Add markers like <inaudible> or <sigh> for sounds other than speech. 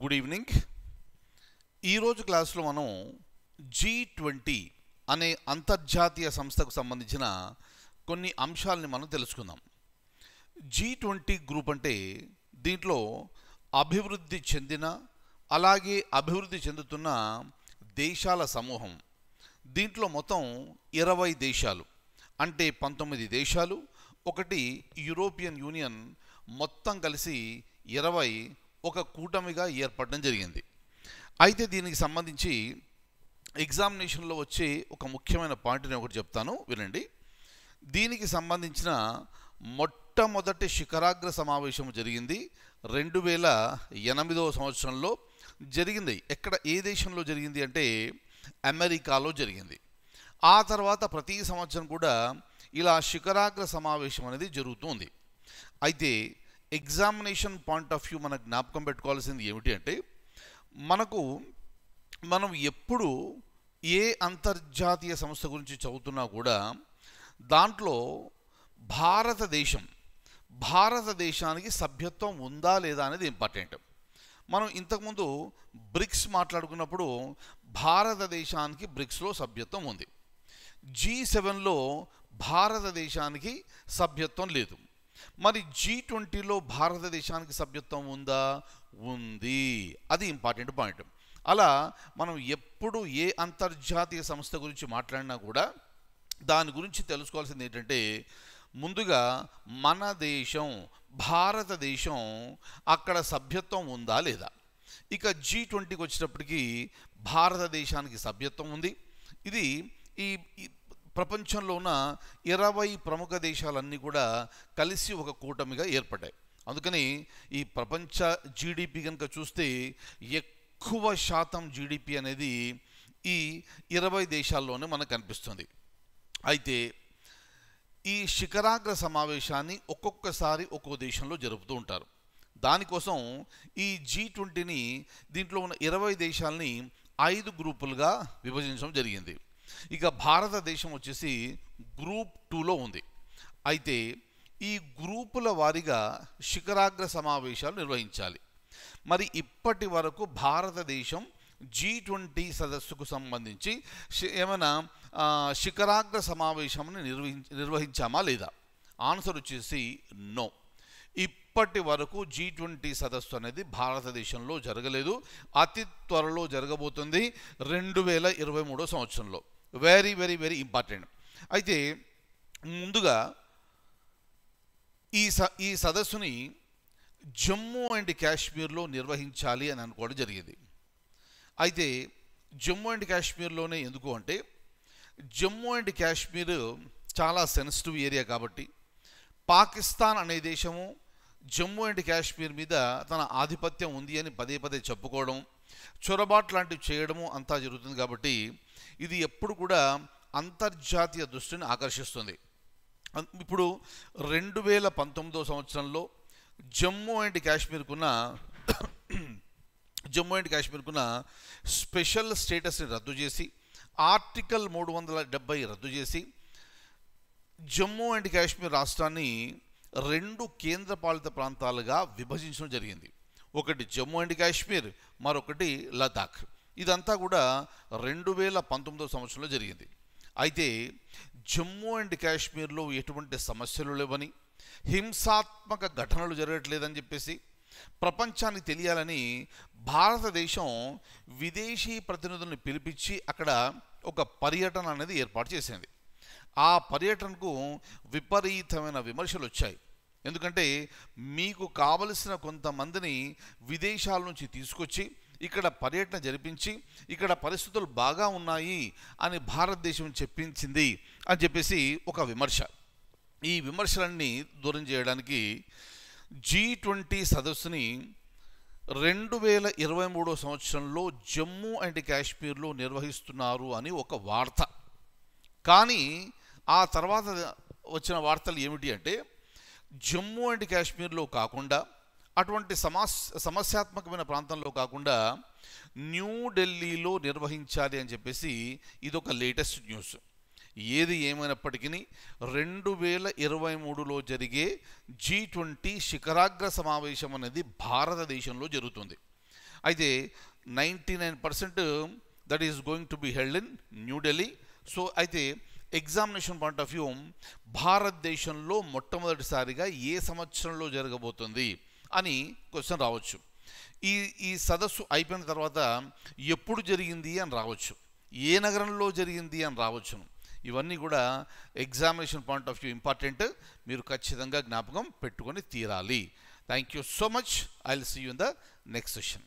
good evening ఈరోజు క్లాసులో మనం జీ ట్వంటీ అనే అంతర్జాతీయ సంస్థకు సంబంధించిన కొన్ని అంశాలని మనం తెలుసుకుందాం జీ ట్వంటీ గ్రూప్ అంటే దీంట్లో అభివృద్ధి చెందిన అలాగే అభివృద్ధి చెందుతున్న దేశాల సమూహం దీంట్లో మొత్తం ఇరవై దేశాలు అంటే పంతొమ్మిది దేశాలు ఒకటి యూరోపియన్ యూనియన్ మొత్తం కలిసి ఇరవై ఒక కూటమిగా ఏర్పడడం జరిగింది అయితే దీనికి సంబంధించి ఎగ్జామినేషన్లో వచ్చే ఒక ముఖ్యమైన పాయింట్ నేను ఒకటి చెప్తాను వినండి దీనికి సంబంధించిన మొట్టమొదటి శిఖరాగ్ర సమావేశం జరిగింది రెండు వేల ఎనిమిదవ సంవత్సరంలో జరిగింది ఎక్కడ ఏ దేశంలో జరిగింది అంటే అమెరికాలో జరిగింది ఆ తర్వాత ప్రతి సంవత్సరం కూడా ఇలా శిఖరాగ్ర సమావేశం అనేది జరుగుతుంది అయితే ఎగ్జామినేషన్ పాయింట్ ఆఫ్ వ్యూ మనకు జ్ఞాపకం పెట్టుకోవాల్సింది ఏమిటి అంటే మనకు మనం ఎప్పుడు ఏ అంతర్జాతీయ సంస్థ గురించి చదువుతున్నా కూడా దాంట్లో భారతదేశం భారతదేశానికి సభ్యత్వం ఉందా లేదా అనేది ఇంపార్టెంట్ మనం ఇంతకుముందు బ్రిక్స్ మాట్లాడుకున్నప్పుడు భారతదేశానికి బ్రిక్స్లో సభ్యత్వం ఉంది జీ సెవెన్లో భారతదేశానికి సభ్యత్వం లేదు మరి జీ ట్వంటీలో భారతదేశానికి సభ్యత్వం ఉందా ఉంది అది ఇంపార్టెంట్ పాయింట్ అలా మనం ఎప్పుడు ఏ అంతర్జాతీయ సంస్థ గురించి మాట్లాడినా కూడా దాని గురించి తెలుసుకోవాల్సింది ఏంటంటే ముందుగా మన దేశం భారతదేశం అక్కడ సభ్యత్వం ఉందా లేదా ఇక జీ ట్వంటీకి వచ్చినప్పటికీ భారతదేశానికి సభ్యత్వం ఉంది ఇది ఈ ప్రపంచంలో ఉన్న ఇరవై ప్రముఖ దేశాలన్నీ కూడా కలిసి ఒక కూటమిగా ఏర్పడ్డాయి అందుకని ఈ ప్రపంచ జీడిపి కనుక చూస్తే ఎక్కువ శాతం జీడిపి అనేది ఈ ఇరవై దేశాల్లోనే మనకు కనిపిస్తుంది అయితే ఈ శిఖరాగ్ర సమావేశాన్ని ఒక్కొక్కసారి ఒక్కో దేశంలో జరుపుతూ ఉంటారు దానికోసం ఈ జీ ట్వంటీని దీంట్లో ఉన్న ఇరవై దేశాలని ఐదు గ్రూపులుగా విభజించడం జరిగింది ఇక భారతదేశం వచ్చేసి గ్రూప్ టూలో ఉంది అయితే ఈ గ్రూపుల వారీగా శిఖరాగ్ర సమావేశాలు నిర్వహించాలి మరి ఇప్పటి వరకు భారతదేశం జీ ట్వంటీ సదస్సుకు సంబంధించి ఏమైనా శిఖరాగ్ర సమావేశంని నిర్వహించ నిర్వహించామా లేదా ఆన్సర్ వచ్చేసి నో ఇప్పటి వరకు జీ ట్వంటీ సదస్సు అనేది భారతదేశంలో జరగలేదు అతి త్వరలో జరగబోతుంది రెండు వేల ఇరవై మూడో సంవత్సరంలో వెరీ వెరీ వెరీ ఇంపార్టెంట్ అయితే ముందుగా ఈ స ఈ సదస్సుని జమ్మూ అండ్ కాశ్మీర్లో నిర్వహించాలి అని అనుకోవడం జరిగింది అయితే జమ్మూ అండ్ కాశ్మీర్లోనే ఎందుకు అంటే జమ్మూ అండ్ కాశ్మీర్ చాలా సెన్సిటివ్ ఏరియా కాబట్టి పాకిస్తాన్ అనే దేశము జమ్మూ అండ్ కాశ్మీర్ మీద తన ఆధిపత్యం ఉంది అని పదే పదే చెప్పుకోవడం చొరబాటు లాంటివి చేయడము అంతా జరుగుతుంది కాబట్టి ఇది ఎప్పుడు కూడా అంతర్జాతీయ దృష్టిని ఆకర్షిస్తుంది ఇప్పుడు రెండు వేల పంతొమ్మిదో సంవత్సరంలో జమ్మూ అండ్ కాశ్మీర్కున్న <coughs> జమ్మూ అండ్ కాశ్మీర్కున్న స్పెషల్ స్టేటస్ని రద్దు చేసి ఆర్టికల్ మూడు వందల డెబ్బై రద్దు చేసి జమ్మూ అండ్ కాశ్మీర్ రాష్ట్రాన్ని రెండు కేంద్రపాలిత ప్రాంతాలుగా విభజించడం జరిగింది ఒకటి జమ్మూ అండ్ కాశ్మీర్ మరొకటి లదాఖ్ ఇదంతా కూడా రెండు వేల పంతొమ్మిదో సంవత్సరంలో జరిగింది అయితే జమ్మూ అండ్ కాశ్మీర్లో ఎటువంటి సమస్యలు లేవని హింసాత్మక ఘటనలు జరగట్లేదని చెప్పేసి ప్రపంచానికి తెలియాలని భారతదేశం విదేశీ ప్రతినిధులను పిలిపించి అక్కడ ఒక పర్యటన అనేది ఏర్పాటు చేసింది ఆ పర్యటనకు విపరీతమైన విమర్శలు వచ్చాయి ఎందుకంటే మీకు కావలసిన కొంతమందిని విదేశాల నుంచి తీసుకొచ్చి ఇక్కడ పర్యటన జరిపించి ఇక్కడ పరిస్థితులు బాగా ఉన్నాయి అని భారతదేశం చెప్పించింది అని చెప్పేసి ఒక విమర్శ ఈ విమర్శలన్నీ దూరం చేయడానికి జీ ట్వంటీ సదస్సుని రెండు వేల ఇరవై మూడో సంవత్సరంలో జమ్మూ అండ్ కాశ్మీర్లో నిర్వహిస్తున్నారు అని ఒక వార్త కానీ ఆ తర్వాత వచ్చిన వార్తలు ఏమిటి అంటే జమ్మూ అండ్ కాశ్మీర్లో కాకుండా అటువంటి సమస్ సమస్యాత్మకమైన ప్రాంతంలో కాకుండా న్యూఢిల్లీలో నిర్వహించాలి అని చెప్పేసి ఇది ఒక లేటెస్ట్ న్యూస్ ఏది ఏమైనప్పటికీ రెండు వేల ఇరవై మూడులో జరిగే జీ ట్వంటీ శిఖరాగ్ర సమావేశం అనేది భారతదేశంలో జరుగుతుంది అయితే ninety nine percent that is going to be held in New Delhi so అయితే ఎగ్జామినేషన్ పాయింట్ ఆఫ్ వ్యూ భారతదేశంలో మొట్టమొదటిసారిగా ఏ సంవత్సరంలో జరగబోతుంది అని క్వశ్చన్ రావచ్చు ఈ ఈ సదస్సు అయిపోయిన తర్వాత ఎప్పుడు జరిగింది అని రావచ్చు ఏ నగరంలో జరిగింది అని రావచ్చును ఇవన్నీ కూడా examination point of view important మీరు ఖచ్చితంగా జ్ఞాపకం పెట్టుకొని తీరాలి thank you so much I will see you in the next session